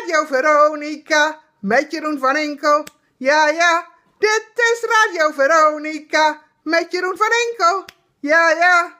Radio Veronica met Jeroen van Enkel. Ja, ja, dit is Radio Veronica met Jeroen van Enkel. Ja, ja.